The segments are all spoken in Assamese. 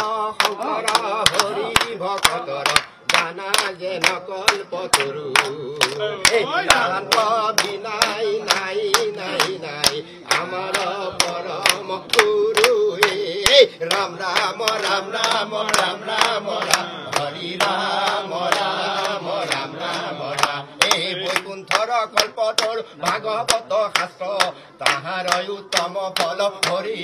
শংকর হরি ভকতর জানা যে নকল পথরু বিনাই নাই নাই নাই আমার পরম গুরু রাম রাম রাম রাম রাম রাম রাম হরি রাম রাম কল্পতৰ ভাগৱত শাস্ত্ৰ তাহাৰ উত্তম ফল হৰি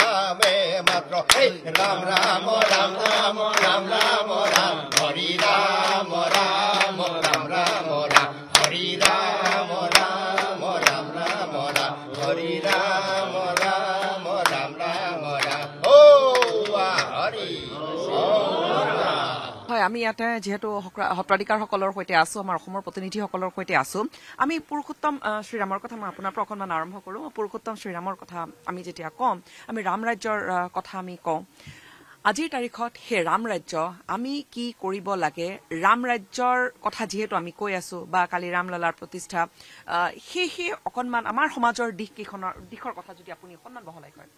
নামে মাত্ৰ ৰাম ৰাম ৰাম ৰাম ৰাম ৰাম ৰাম হৰি ৰাম ৰাম ৰাম ৰাম ৰাম আমি ইয়াতে যিহেতু সত্ৰাধিকাৰসকলৰ সৈতে আছো আমাৰ অসমৰ প্ৰতিনিধিসকলৰ সৈতে আছো আমি পুৰুষোত্তম শ্ৰীৰামৰ কথা মই আপোনাৰ পৰা অকণমান আৰম্ভ কৰোঁ পুৰুষোত্তম শ্ৰীৰামৰ কথা আমি যেতিয়া কওঁ আমি ৰাম ৰাজ্যৰ কথা আমি কওঁ আজিৰ তাৰিখত সেই ৰাম ৰাজ্য আমি কি কৰিব লাগে ৰাম ৰাজ্যৰ কথা যিহেতু আমি কৈ আছো বা কালি ৰামলালাৰ প্ৰতিষ্ঠা সেই সেই অকণমান আমাৰ সমাজৰ দিশকেইখনৰ দিশৰ কথা যদি আপুনি অকণমান বহলাই কয়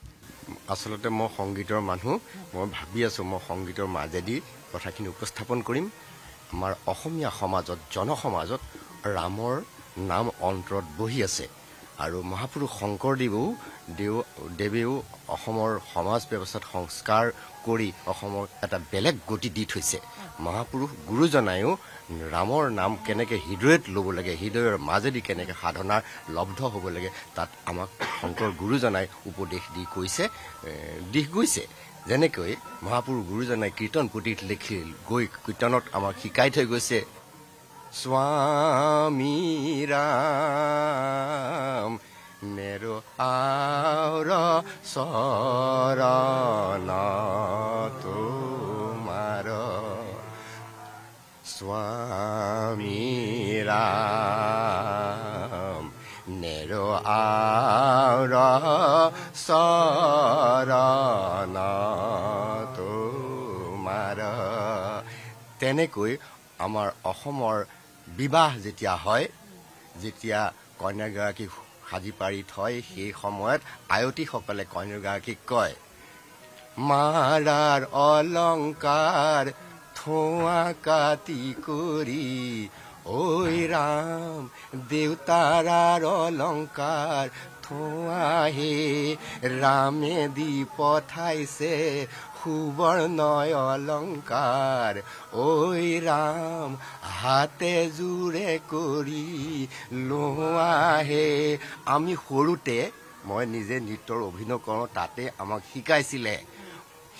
আচলতে মই সংগীতৰ মানুহ মই ভাবি আছোঁ মই সংগীতৰ মাজেদি কথাখিনি উপস্থাপন কৰিম আমাৰ অসমীয়া সমাজত জনসমাজত ৰামৰ নাম অন্তৰত বহি আছে আৰু মহাপুৰুষ শংকৰদেৱেও দেও দেৱেও অসমৰ সমাজ ব্যৱস্থাত সংস্কাৰ কৰি অসমক এটা বেলেগ গতি দি থৈছে মহাপুৰুষ গুৰুজনায়ো ৰামৰ নাম কেনেকৈ হৃদয়ত ল'ব লাগে হৃদয়ৰ মাজেদি কেনেকৈ সাধনা লব্ধ হ'ব লাগে তাত আমাক শংকৰ গুৰুজনাই উপদেশ দি কৈছে দিশ গৈছে যেনেকৈ মহাপুৰুষ গুৰুজনাই কীৰ্তন পুথিত লিখি গৈ কীৰ্তনত আমাক শিকাই থৈ গৈছে স্বামী ৰাম মেৰু আওৰ চৰণ তোমাৰ স্বামী ৰাম মেৰু আওৰ চৰণ তেনেকৈ আমাৰ অসমৰ বিবাহ যেতিয়া হয় যেতিয়া কইনাগৰাকী সাজি পাৰি থয় সেই সময়ত আয়তীসকলে কইনাগৰাকীক কয় মাৰাৰ অলংকাৰ থোৱা কাটি কৰি ঐ ৰাম দেউতাৰ অলংকাৰ আহি ৰামে দি পঠাইছে সুবৰ্ণয় অলংকাৰ ঐ ৰাম হাতে জোৰে কৰি লোৱাহে আমি সৰুতে মই নিজে নৃত্যৰ অভিনয় কৰোঁ তাতে আমাক শিকাইছিলে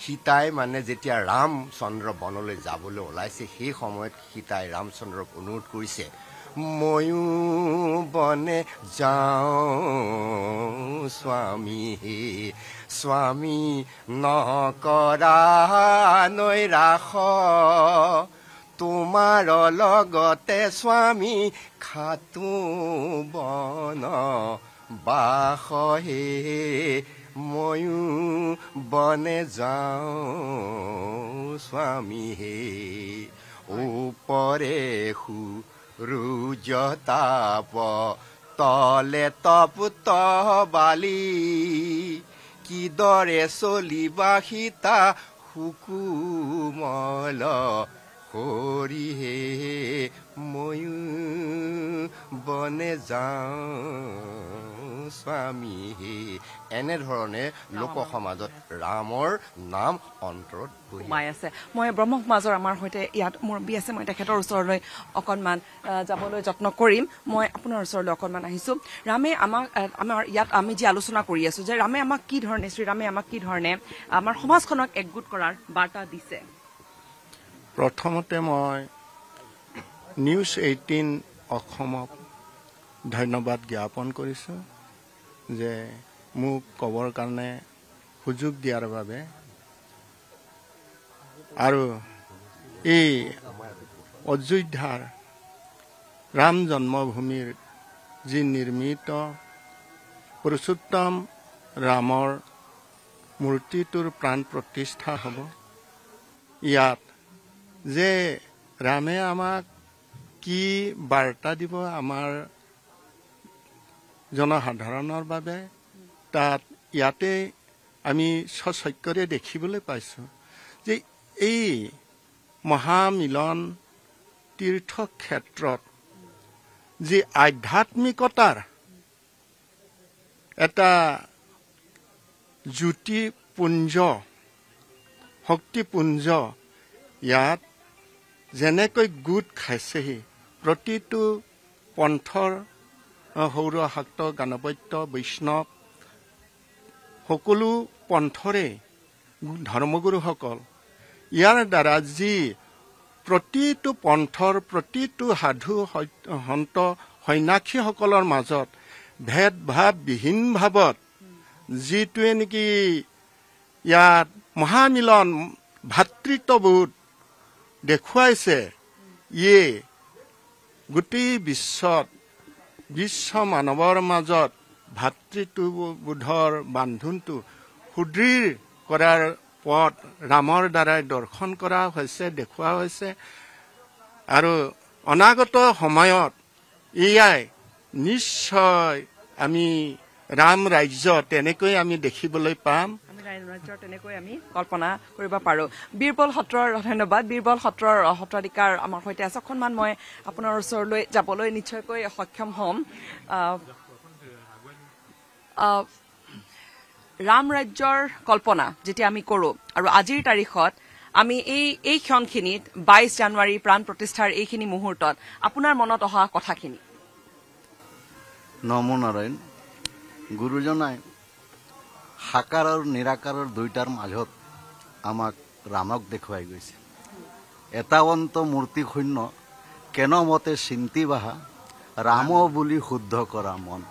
সীতাই মানে যেতিয়া ৰামচন্দ্ৰ বনলৈ যাবলৈ ওলাইছে সেই সময়ত সীতাই ৰামচন্দ্ৰক অনুৰোধ কৰিছে ময়ো বনে যাওঁ স্বামী স্বামী নকৰা নৈ ৰাস তোমাৰ লগতে স্বামী খাতো বন বাস হে ময়ো বনে যাওঁ স্বামী হে ওপৰে সু ৰুজ তাপ তলে তপ তালি কি দৰে চলিবা সীতা সুকুমল কৰিহে ময়ো বনে যাওঁ স্বামী এনেধৰণে লোক সমাজত ৰামৰ নাম অন্তৰত সোমাই আছে মই ব্ৰহ্ম সমাজৰ আমাৰ সৈতে ইয়াত মুৰব্বী আছে মই তেখেতৰ ওচৰলৈ অকণমান যাবলৈ যত্ন কৰিম মই আপোনাৰ ওচৰলৈ অকণমান আহিছো ৰামে আমাক আমাৰ ইয়াত আমি যি আলোচনা কৰি আছো যে ৰামে আমাক কি ধৰণে শ্ৰীৰামে আমাক কি ধৰণে আমাৰ সমাজখনক একগোট কৰাৰ বাৰ্তা দিছে প্ৰথমতে মই নিউজ এইটিন অসমক ধন্যবাদ জ্ঞাপন কৰিছোঁ যে মোক ক'বৰ কাৰণে সুযোগ দিয়াৰ বাবে আৰু এই অযোধ্যাৰ ৰাম জন্মভূমিৰ যি নিৰ্মিত পুৰুষোত্তম ৰামৰ মূৰ্তিটোৰ প্ৰাণ প্ৰতিষ্ঠা হ'ব ইয়াত যে ৰামে আমাক কি বাৰ্তা দিব আমাৰ জনসাধাৰণৰ বাবে তাত ইয়াতে আমি স্বচক্ষৰে দেখিবলৈ পাইছোঁ যে এই মহামিলন তীৰ্থক্ষেত্ৰত যি আধ্যাত্মিকতাৰ এটা জ্যোতিপুঞ্জ শক্তিপুঞ্জ ইয়াত যেনেকৈ গোট খাইছেহি প্ৰতিটো পন্থৰ সৌৰ শাক্ত গানপত্য বৈষ্ণৱ সকলো পন্থৰে ধৰ্মগুৰুসকল ইয়াৰ দ্বাৰা যি প্ৰতিটো পন্থৰ প্ৰতিটো সাধু সন্ত সন্যাসীসকলৰ মাজত ভেদ ভাৱ বিহীন ভাৱত যিটোৱে নেকি ইয়াত মহামিলন ভাতৃত্ববোধ দেখুৱাইছে ইয়ে গোটেই বিশ্বত বিশ্ব মানৱৰ মাজত বোধৰ বান্ধোনটো সুদৃঢ় কৰাৰ পথ ৰামৰ দ্বাৰাই দৰ্শন কৰা হৈছে দেখুওৱা হৈছে আৰু অনাগত সময়ত এয়াই নিশ্চয় আমি ৰাম ৰাজ্য তেনেকৈ আমি দেখিবলৈ পাম ৰাজ্য তেনেকৈ আমি কল্পনা কৰিব পাৰোঁ বীৰবল সত্ৰৰ ধন্যবাদ বীৰবল সত্ৰৰ সত্ৰাধিকাৰ আমাৰ সৈতে আছে অকণমান মই আপোনাৰ ওচৰলৈ যাবলৈ নিশ্চয়কৈ সক্ষম হ'ম ৰাম ৰাজ্যৰ কল্পনা যেতিয়া আমি কৰোঁ আৰু আজিৰ তাৰিখত আমি এই এই ক্ষণখিনিত বাইছ জানুৱাৰী প্ৰাণ প্ৰতিষ্ঠাৰ এইখিনি মুহূৰ্তত আপোনাৰ মনত অহা কথাখিনি নমো নাৰায়ণ গুৰুজনাই সাকাৰ আৰু নিৰাকাৰৰ দুইটাৰ মাজত আমাক ৰামক দেখুৱাই গৈছে এটা অন্ত মূৰ্তি শূন্য কেনমতে চিন্তি বাহা ৰাম বুলি শুদ্ধ কৰা মন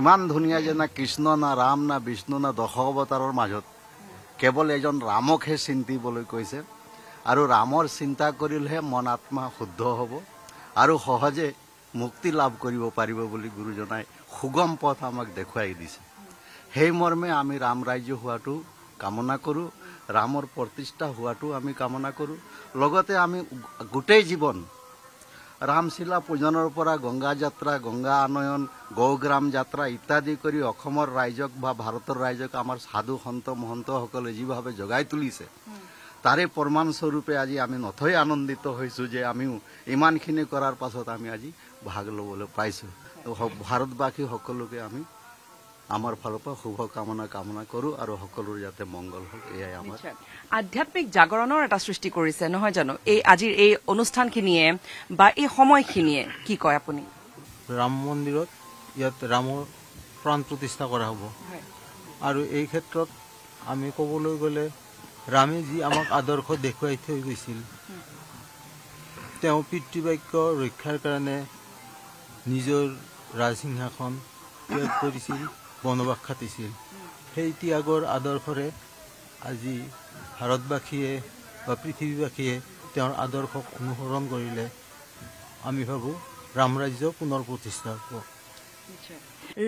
ইমান ধুনীয়া যে না কৃষ্ণ না ৰাম না বিষ্ণু না দশ অৱতাৰৰ মাজত কেৱল এজন ৰামকহে চিন্তিবলৈ কৈছে আৰু ৰামৰ চিন্তা কৰিলেহে মন আত্মা শুদ্ধ হ'ব আৰু সহজে মুক্তি লাভ কৰিব পাৰিব বুলি গুৰুজনাই সুগম পথ আমাক দেখুৱাই দিছে সেই মৰ্মে আমি ৰাম ৰাজ্য হোৱাটো কামনা কৰোঁ ৰামৰ প্ৰতিষ্ঠা হোৱাটো আমি কামনা কৰোঁ লগতে আমি গোটেই জীৱন ৰামশিলা পূজনৰ পৰা গংগা যাত্ৰা গংগা আনয়ন গৌগ্ৰাম যাত্ৰা ইত্যাদি কৰি অসমৰ ৰাইজক বা ভাৰতৰ ৰাইজক আমাৰ সাধু সন্ত মহন্তসকলে যিভাৱে জগাই তুলিছে তাৰে প্ৰমাণস্বৰূপে আজি আমি নথৈ আনন্দিত হৈছোঁ যে আমিও ইমানখিনি কৰাৰ পাছত আমি আজি ভাগ ল'বলৈ পাইছোঁ ভাৰতবাসী সকলোকে আমি আমাৰ ফালৰ পৰা শুভকামনা কামনা কৰো আৰু সকলোৰে যাতে মংগল হওক এয়াই আমাৰ আধ্যাত্মিক জাগৰণৰ এটা সৃষ্টি কৰিছে নহয় জানো এই আজিৰ এই অনুষ্ঠানখিনিয়ে বা এই সময়খিনিয়ে কি কয় আপুনি ৰাম মন্দিৰত ইয়াত ৰামৰ প্ৰাণ প্ৰতিষ্ঠা কৰা হ'ব আৰু এই ক্ষেত্ৰত আমি ক'বলৈ গ'লে ৰামে যি আমাক আদৰ্শ দেখুৱাই থৈ গৈছিল তেওঁ পিতৃবাক্য ৰক্ষাৰ কাৰণে নিজৰ ৰাজসিংহাসন ত্যাগ কৰিছিল বনবাস খাটিছিল সেই ত্যাগৰ আদৰ্শৰে আজি ভাৰতবাসীয়ে বা পৃথিৱীবাসীয়ে তেওঁৰ আদৰ্শক অনুসৰণ কৰিলে আমি ভাবোঁ ৰাম ৰাজ্য পুনৰ প্ৰতিষ্ঠা হ'ব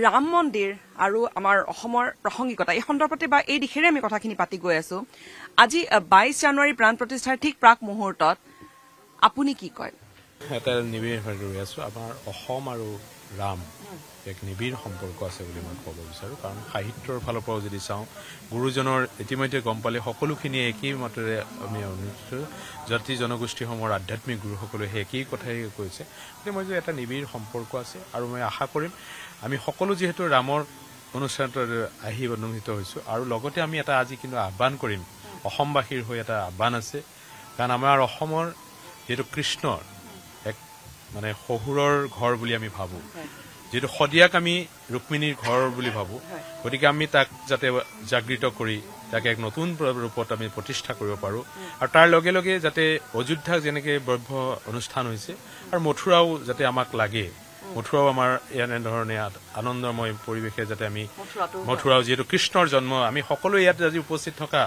ৰাম মন্দিৰ আৰু আমাৰ অসমৰ প্ৰাসংগিকতা এই সন্দৰ্ভতে বা এই দিশেৰে আমি কথাখিনি পাতি গৈ আছো আজি বাইছ জানুৱাৰী প্ৰাণ প্ৰতিষ্ঠাৰ ঠিক প্ৰাক মুহূৰ্তত আপুনি কি কয় এটা নিবেদন আমাৰ অসম আৰু ৰাম এক নিবিড় সম্পৰ্ক আছে বুলি মই ক'ব বিচাৰোঁ কাৰণ সাহিত্যৰ ফালৰ পৰাও যদি চাওঁ গুৰুজনৰ ইতিমধ্যে গম পালে সকলোখিনিয়ে একেই মাতেৰে আমি অনুষ্ঠিত জাতি জনগোষ্ঠীসমূহৰ আধ্যাত্মিক গুৰুসকলে সেই একেই কথাই কৈছে গতিকে মই যে এটা নিবিড় সম্পৰ্ক আছে আৰু মই আশা কৰিম আমি সকলো যিহেতু ৰামৰ অনুষ্ঠানত আহি অনুষ্ঠিত হৈছোঁ আৰু লগতে আমি এটা আজি কিন্তু আহ্বান কৰিম অসমবাসীৰ হৈ এটা আহ্বান আছে কাৰণ আমাৰ অসমৰ যিহেতু কৃষ্ণৰ মানে শহুৰৰ ঘৰ বুলি আমি ভাবোঁ যিহেতু শদিয়াক আমি ৰুক্মিণীৰ ঘৰ বুলি ভাবোঁ গতিকে আমি তাক যাতে জাগৃত কৰি তাক এক নতুন ৰূপত আমি প্ৰতিষ্ঠা কৰিব পাৰোঁ আৰু তাৰ লগে লগে যাতে অযোধ্যাক যেনেকৈ ব্ৰভ্য অনুষ্ঠান হৈছে আৰু মথুৰাও যাতে আমাক লাগে মথুৰাও আমাৰ এনেধৰণে আনন্দময় পৰিৱেশে যাতে আমি মথুৰাও যিহেতু কৃষ্ণৰ জন্ম আমি সকলোৱে ইয়াত আজি উপস্থিত থকা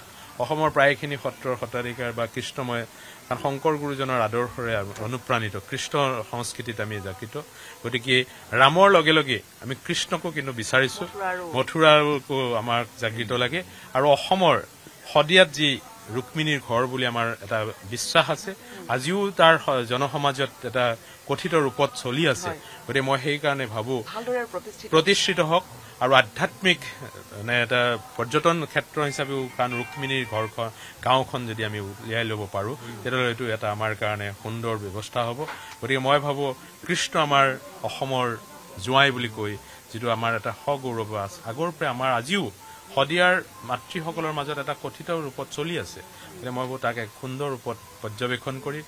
অসমৰ প্ৰায়খিনি সত্ৰৰ সত্ৰাধিকাৰ বা কৃষ্ণময় কাৰণ শংকৰ গুৰুজনৰ আদৰ্শৰে অনুপ্ৰাণিত কৃষ্ণ সংস্কৃতিত আমি জাগৃত গতিকে ৰামৰ লগে লগে আমি কৃষ্ণকো কিন্তু বিচাৰিছোঁ মথুৰাকো আমাক জাগৃত লাগে আৰু অসমৰ শদিয়াত যি ৰুক্মিণীৰ ঘৰ বুলি আমাৰ এটা বিশ্বাস আছে আজিও তাৰ জনসমাজত এটা কথিত ৰূপত চলি আছে গতিকে মই সেইকাৰণে ভাবোঁ প্ৰতিষ্ঠিত হওক আৰু আধ্যাত্মিক মানে এটা পৰ্যটন ক্ষেত্ৰ হিচাপেও কাৰণ ৰুক্মিণীৰ ঘৰখন গাঁওখন যদি আমি উলিয়াই ল'ব পাৰোঁ তেতিয়াহ'লে এইটো এটা আমাৰ কাৰণে সুন্দৰ ব্যৱস্থা হ'ব গতিকে মই ভাবোঁ কৃষ্ণ আমাৰ অসমৰ জোঁৱাই বুলি কৈ যিটো আমাৰ এটা সগৌৰৱ আছে আগৰ পৰাই আমাৰ আজিও শদিয়াৰ মাতৃসকলৰ মাজত এটা কথিত ৰূপত চলি আছে গতিকে মই ভাবোঁ তাক এক সুন্দৰ ৰূপত পৰ্যবেক্ষণ কৰি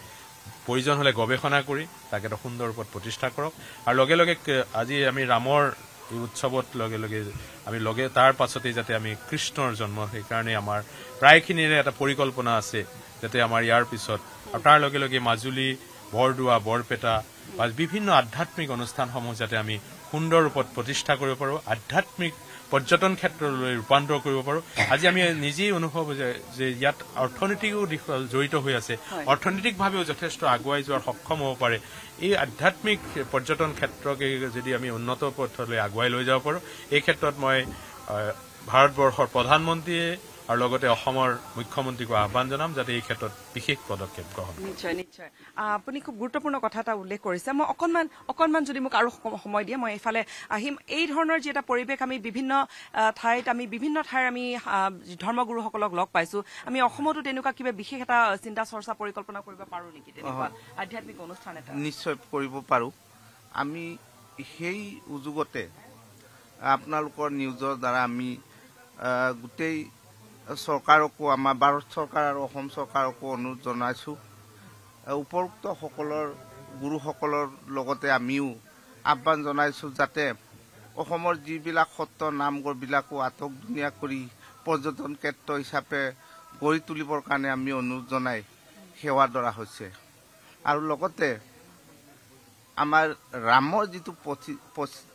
প্ৰয়োজন হ'লে গৱেষণা কৰি তাক এটা সুন্দৰ ৰূপত প্ৰতিষ্ঠা কৰক আৰু লগে লগে আজি আমি ৰামৰ এই উৎসৱত লগে লগে আমি লগে তাৰ পাছতেই যাতে আমি কৃষ্ণৰ জন্ম সেইকাৰণে আমাৰ প্ৰায়খিনিৰে এটা পৰিকল্পনা আছে যাতে আমাৰ ইয়াৰ পিছত আৰু তাৰ লগে লগে মাজুলী বৰদোৱা বৰপেটা বা বিভিন্ন আধ্যাত্মিক অনুষ্ঠানসমূহ যাতে আমি সুন্দৰ ৰূপত প্ৰতিষ্ঠা কৰিব পাৰোঁ আধ্যাত্মিক পৰ্যটন ক্ষেত্ৰলৈ ৰূপান্তৰ কৰিব পাৰোঁ আজি আমি নিজেই অনুভৱ যে ইয়াত অৰ্থনীতিও জড়িত হৈ আছে অৰ্থনৈতিকভাৱেও যথেষ্ট আগুৱাই যোৱাৰ সক্ষম হ'ব পাৰে এই আধ্যাত্মিক পৰ্যটন ক্ষেত্ৰকে যদি আমি উন্নত পথলৈ আগুৱাই লৈ যাব পাৰোঁ এই ক্ষেত্ৰত মই ভাৰতবৰ্ষৰ প্ৰধানমন্ত্ৰীয়ে আৰু লগতে অসমৰ মুখ্যমন্ত্ৰীকো আহ্বান জনাম যাতে এই ক্ষেত্ৰত বিশেষ পদক্ষেপ গ্ৰহণ নিশ্চয় নিশ্চয় আপুনি খুব গুৰুত্বপূৰ্ণ কথা এটা উল্লেখ কৰিছে মই অকণমান অকণমান যদি মোক আৰু সময় দিয়ে মই এইফালে আহিম এই ধৰণৰ যি এটা পৰিৱেশ আমি বিভিন্ন ঠাইত আমি বিভিন্ন ঠাইৰ আমি ধৰ্মগুৰুসকলক লগ পাইছো আমি অসমতো তেনেকুৱা কিবা বিশেষ এটা চিন্তা চৰ্চা পৰিকল্পনা কৰিব পাৰোঁ নেকি আধ্যাত্মিক অনুষ্ঠান এটা নিশ্চয় কৰিব পাৰোঁ আমি সেই উযোগতে আপোনালোকৰ নিউজৰ দ্বাৰা আমি গোটেই চৰকাৰকো আমাৰ ভাৰত চৰকাৰ আৰু অসম চৰকাৰকো অনুৰোধ জনাইছোঁ উপৰোক্তসকলৰ গুৰুসকলৰ লগতে আমিও আহ্বান জনাইছোঁ যাতে অসমৰ যিবিলাক সত্ৰ নামঘৰবিলাকো আটক ধুনীয়া কৰি পৰ্যটন ক্ষেত্ৰ হিচাপে গঢ়ি তুলিবৰ কাৰণে আমি অনুৰোধ জনাই সেৱা ধৰা হৈছে আৰু লগতে আমাৰ ৰামৰ যিটো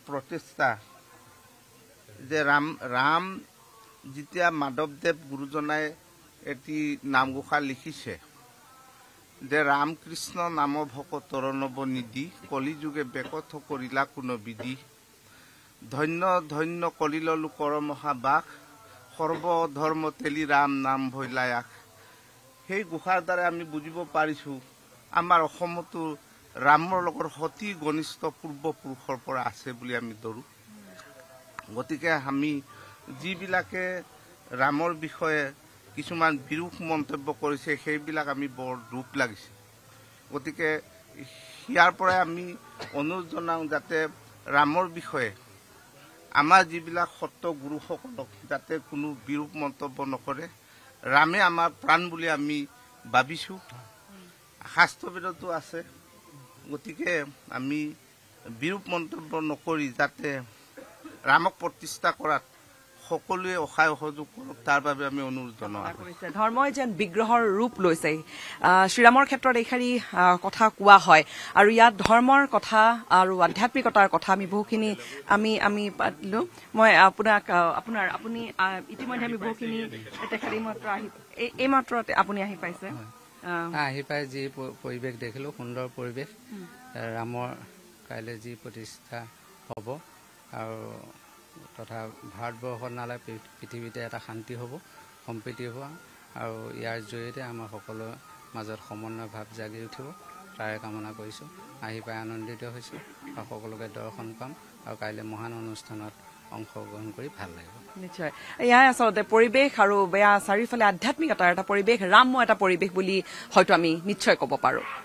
প্ৰতিষ্ঠা যে ৰাম ৰাম যেতিয়া মাধৱদেৱ গুৰুজনাই এটি নামঘোষা লিখিছে যে ৰাম কৃষ্ণ নাম ভক তৰণৱ নিধি কলিযুগে বেকথ কৰিলা কোন বিধি ধন্য ধন্য কলিললো কৰ মহাবাস সৰ্বধৰ্ম তেলি ৰাম নাম ভৈলা এক সেই গোষাৰ দ্বাৰাই আমি বুজিব পাৰিছোঁ আমাৰ অসমতো ৰামৰ লগত সতি ঘনিষ্ঠ পূৰ্বপুৰুষৰ পৰা আছে বুলি আমি ধৰোঁ গতিকে আমি যিবিলাকে ৰামৰ বিষয়ে কিছুমান বিৰূপ মন্তব্য কৰিছে সেইবিলাক আমি বৰ দুখ লাগিছে গতিকে ইয়াৰ পৰাই আমি অনুৰোধ জনাওঁ যাতে ৰামৰ বিষয়ে আমাৰ যিবিলাক সত্ৰ গুৰুসকলক যাতে কোনো বিৰূপ মন্তব্য নকৰে ৰামে আমাৰ প্ৰাণ বুলি আমি ভাবিছোঁ শাস্ত্ৰবিদতো আছে গতিকে আমি বিৰূপ মন্তব্য নকৰি যাতে ৰামক প্ৰতিষ্ঠা কৰাত সকলোৱে অসায় অসযোগ কৰক তাৰ বাবে আমি অনুৰোধ জনাওঁ ধৰ্মই যেন বিগ্ৰহৰ ৰূপ লৈছে শ্ৰীৰামৰ ক্ষেত্ৰত এইষাৰি কথা কোৱা হয় আৰু ইয়াত ধৰ্মৰ কথা আৰু আধ্যাত্মিকতাৰ কথা আমি বহুখিনি আমি আমি পাতিলো মই আপোনাক আপোনাৰ আপুনি ইতিমধ্যে আমি বহুখিনি এইমাত্ৰ আহি আপুনি আহি পাইছে আহি পাই যি পৰিৱেশ দেখিলো সুন্দৰ পৰিৱেশ ৰামৰ কাইলৈ যি প্ৰতিষ্ঠা হ'ব আৰু তথা ভাৰতবৰ্ষত নালাগে পৃথিৱীতে এটা শান্তি হ'ব সম্প্ৰীতি হ'ব আৰু ইয়াৰ জৰিয়তে আমাৰ সকলোৰে মাজত সমন্বয় ভাৱ জাগি উঠিব তাৰে কামনা কৰিছোঁ আহি পাই আনন্দিত হৈছোঁ আৰু সকলোকে দৰ্শন পাম আৰু কাইলৈ মহান অনুষ্ঠানত অংশগ্ৰহণ কৰি ভাল লাগিব নিশ্চয় এয়াই আচলতে পৰিৱেশ আৰু বেয়া চাৰিওফালে আধ্যাত্মিকতাৰ এটা পৰিৱেশ ৰাম্য এটা পৰিৱেশ বুলি হয়তো আমি নিশ্চয় ক'ব পাৰোঁ